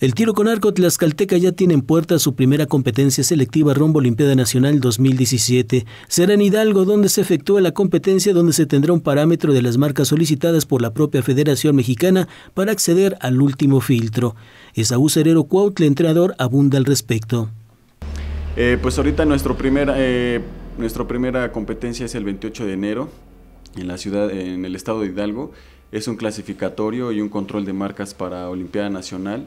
El tiro con arco Tlaxcalteca ya tiene en puerta su primera competencia selectiva rumbo Olimpiada Nacional 2017. Será en Hidalgo donde se efectúa la competencia donde se tendrá un parámetro de las marcas solicitadas por la propia Federación Mexicana para acceder al último filtro. Esaú Cerero Cuautla, entrenador, abunda al respecto. Eh, pues ahorita nuestro eh, nuestra primera competencia es el 28 de enero en la ciudad, en el estado de Hidalgo. Es un clasificatorio y un control de marcas para Olimpiada Nacional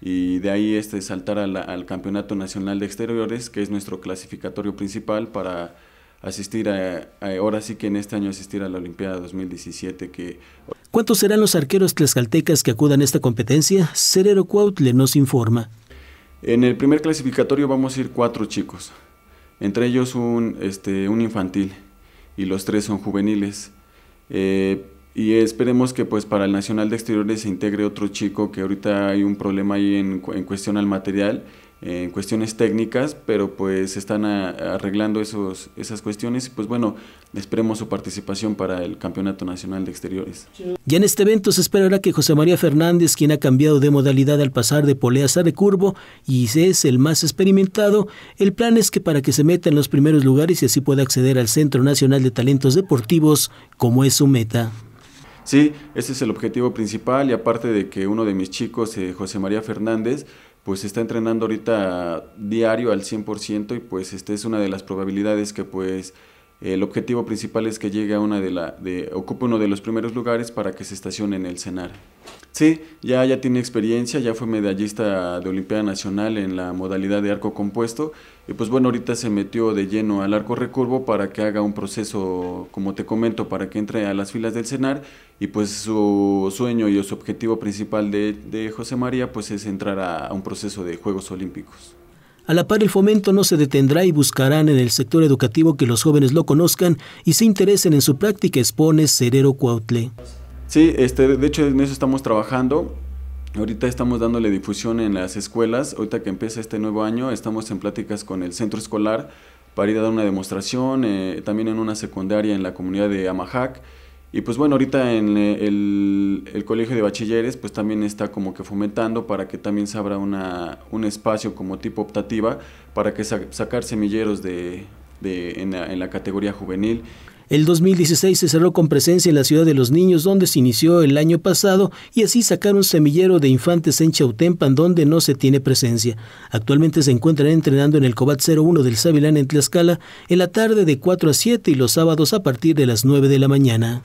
y de ahí este, saltar al Campeonato Nacional de Exteriores, que es nuestro clasificatorio principal para asistir a, ahora sí que en este año asistir a la Olimpiada 2017 que... ¿Cuántos serán los arqueros tlaxcaltecas que acudan a esta competencia? Cerero Cuautle nos informa. En el primer clasificatorio vamos a ir cuatro chicos, entre ellos un, este, un infantil y los tres son juveniles. Eh, y esperemos que pues para el Nacional de Exteriores se integre otro chico, que ahorita hay un problema ahí en, en cuestión al material, eh, en cuestiones técnicas, pero pues se están arreglando esos, esas cuestiones y pues bueno, esperemos su participación para el Campeonato Nacional de Exteriores. Ya en este evento se esperará que José María Fernández, quien ha cambiado de modalidad al pasar de poleas a curvo, y es el más experimentado, el plan es que para que se meta en los primeros lugares y así pueda acceder al Centro Nacional de Talentos Deportivos como es su meta. Sí, ese es el objetivo principal y aparte de que uno de mis chicos, eh, José María Fernández, pues está entrenando ahorita diario al 100% y pues esta es una de las probabilidades que pues el objetivo principal es que llegue a una de la, de, ocupe uno de los primeros lugares para que se estacione en el CENAR. Sí, ya, ya tiene experiencia, ya fue medallista de Olimpiada Nacional en la modalidad de arco compuesto y pues bueno, ahorita se metió de lleno al arco recurvo para que haga un proceso, como te comento, para que entre a las filas del CENAR y pues su sueño y su objetivo principal de, de José María pues es entrar a un proceso de Juegos Olímpicos. A la par, el fomento no se detendrá y buscarán en el sector educativo que los jóvenes lo conozcan y se interesen en su práctica, expone Cerero Cuautle. Sí, este, de hecho en eso estamos trabajando. Ahorita estamos dándole difusión en las escuelas. Ahorita que empieza este nuevo año, estamos en pláticas con el centro escolar para ir a dar una demostración, eh, también en una secundaria en la comunidad de Amahac. Y pues bueno, ahorita en eh, el, Colegio de Bachilleres pues también está como que fomentando para que también se abra una, un espacio como tipo optativa para que sacar semilleros de, de en, en, la, categoría juvenil el 2016 se cerró con presencia en la Ciudad de los Niños, donde se inició el año pasado, y así sacaron semillero de infantes en Chautempan, donde no se tiene presencia. Actualmente se encuentran entrenando en el Cobat 01 del Sabilán en Tlaxcala, en la tarde de 4 a 7 y los sábados a partir de las 9 de la mañana.